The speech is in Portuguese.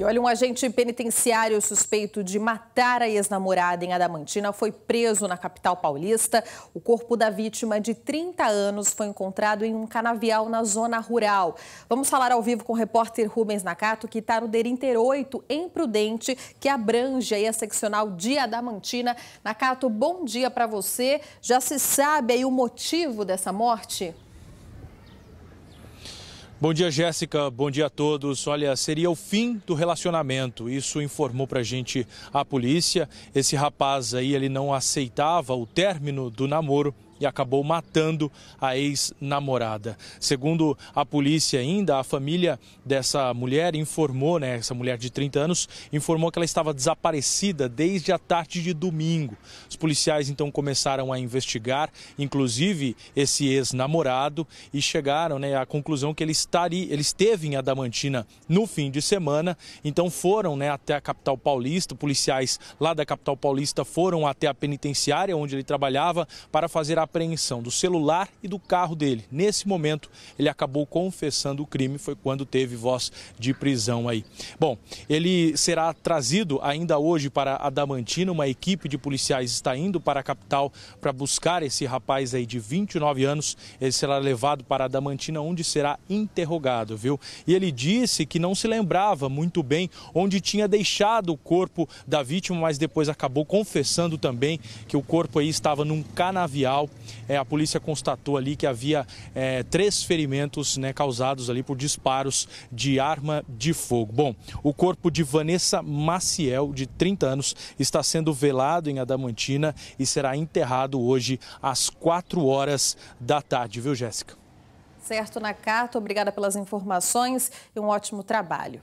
E olha, um agente penitenciário suspeito de matar a ex-namorada em Adamantina foi preso na capital paulista. O corpo da vítima de 30 anos foi encontrado em um canavial na zona rural. Vamos falar ao vivo com o repórter Rubens Nakato, que está no Derinter 8, em Prudente, que abrange aí a seccional de Adamantina. Nakato, bom dia para você. Já se sabe aí o motivo dessa morte? Bom dia, Jéssica. Bom dia a todos. Olha, seria o fim do relacionamento. Isso informou pra gente a polícia. Esse rapaz aí, ele não aceitava o término do namoro e acabou matando a ex-namorada. Segundo a polícia ainda, a família dessa mulher informou, né, essa mulher de 30 anos, informou que ela estava desaparecida desde a tarde de domingo. Os policiais então começaram a investigar, inclusive esse ex-namorado, e chegaram né, à conclusão que ele, estaria, ele esteve em Adamantina no fim de semana, então foram né, até a capital paulista, policiais lá da capital paulista foram até a penitenciária onde ele trabalhava para fazer a apreensão do celular e do carro dele. Nesse momento, ele acabou confessando o crime, foi quando teve voz de prisão aí. Bom, ele será trazido ainda hoje para Adamantina, uma equipe de policiais está indo para a capital para buscar esse rapaz aí de 29 anos. Ele será levado para Adamantina, onde será interrogado, viu? E ele disse que não se lembrava muito bem onde tinha deixado o corpo da vítima, mas depois acabou confessando também que o corpo aí estava num canavial é, a polícia constatou ali que havia é, três ferimentos né, causados ali por disparos de arma de fogo. Bom, o corpo de Vanessa Maciel, de 30 anos, está sendo velado em Adamantina e será enterrado hoje às 4 horas da tarde, viu, Jéssica? Certo, Nakata, obrigada pelas informações e um ótimo trabalho.